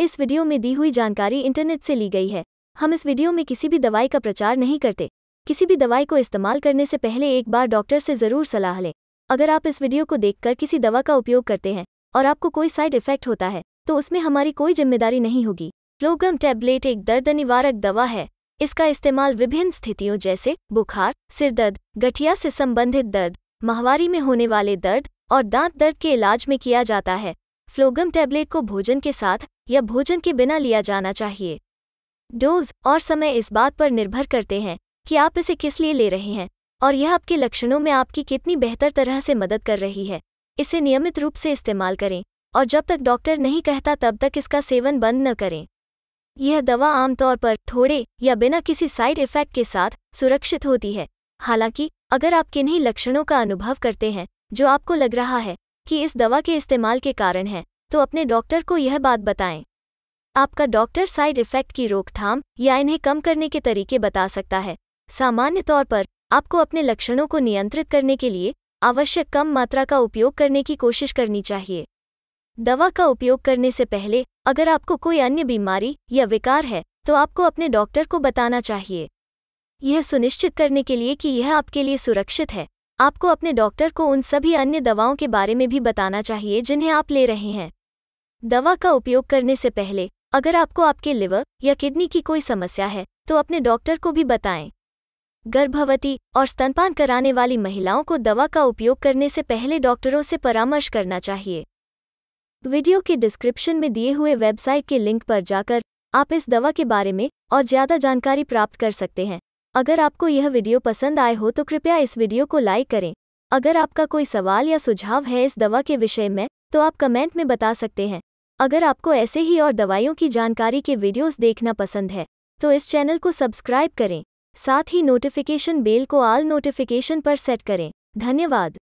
इस वीडियो में दी हुई जानकारी इंटरनेट से ली गई है हम इस वीडियो में किसी भी दवाई का प्रचार नहीं करते किसी भी दवाई को इस्तेमाल करने से पहले एक बार डॉक्टर से ज़रूर सलाह लें अगर आप इस वीडियो को देखकर किसी दवा का उपयोग करते हैं और आपको कोई साइड इफेक्ट होता है तो उसमें हमारी कोई जिम्मेदारी नहीं होगी फ्लोगम टैबलेट एक दर्द निवारक दवा है इसका इस्तेमाल विभिन्न स्थितियों जैसे बुखार सिरदर्द गठिया से संबंधित दर्द माहवारी में होने वाले दर्द और दांत दर्द के इलाज में किया जाता है फ्लोगम टैबलेट को भोजन के साथ या भोजन के बिना लिया जाना चाहिए डोज और समय इस बात पर निर्भर करते हैं कि आप इसे किस लिए ले रहे हैं और यह आपके लक्षणों में आपकी कितनी बेहतर तरह से मदद कर रही है इसे नियमित रूप से इस्तेमाल करें और जब तक डॉक्टर नहीं कहता तब तक इसका सेवन बंद न करें यह दवा आमतौर पर थोड़े या बिना किसी साइड इफेक्ट के साथ सुरक्षित होती है हालांकि अगर आप किन्हीं लक्षणों का अनुभव करते हैं जो आपको लग रहा है कि इस दवा के इस्तेमाल के कारण है तो अपने डॉक्टर को यह बात बताएं आपका डॉक्टर साइड इफेक्ट की रोकथाम या इन्हें कम करने के तरीके बता सकता है सामान्य तौर पर आपको अपने लक्षणों को नियंत्रित करने के लिए आवश्यक कम मात्रा का उपयोग करने की कोशिश करनी चाहिए दवा का उपयोग करने से पहले अगर आपको कोई अन्य बीमारी या विकार है तो आपको अपने डॉक्टर को बताना चाहिए यह सुनिश्चित करने के लिए कि यह आपके लिए सुरक्षित है आपको अपने डॉक्टर को उन सभी अन्य दवाओं के बारे में भी बताना चाहिए जिन्हें आप ले रहे हैं दवा का उपयोग करने से पहले अगर आपको आपके लिवर या किडनी की कोई समस्या है तो अपने डॉक्टर को भी बताएं गर्भवती और स्तनपान कराने वाली महिलाओं को दवा का उपयोग करने से पहले डॉक्टरों से परामर्श करना चाहिए वीडियो के डिस्क्रिप्शन में दिए हुए वेबसाइट के लिंक पर जाकर आप इस दवा के बारे में और ज़्यादा जानकारी प्राप्त कर सकते हैं अगर आपको यह वीडियो पसंद आए हो तो कृपया इस वीडियो को लाइक करें अगर आपका कोई सवाल या सुझाव है इस दवा के विषय में तो आप कमेंट में बता सकते हैं अगर आपको ऐसे ही और दवाइयों की जानकारी के वीडियोस देखना पसंद है तो इस चैनल को सब्सक्राइब करें साथ ही नोटिफिकेशन बेल को आल नोटिफिकेशन पर सेट करें धन्यवाद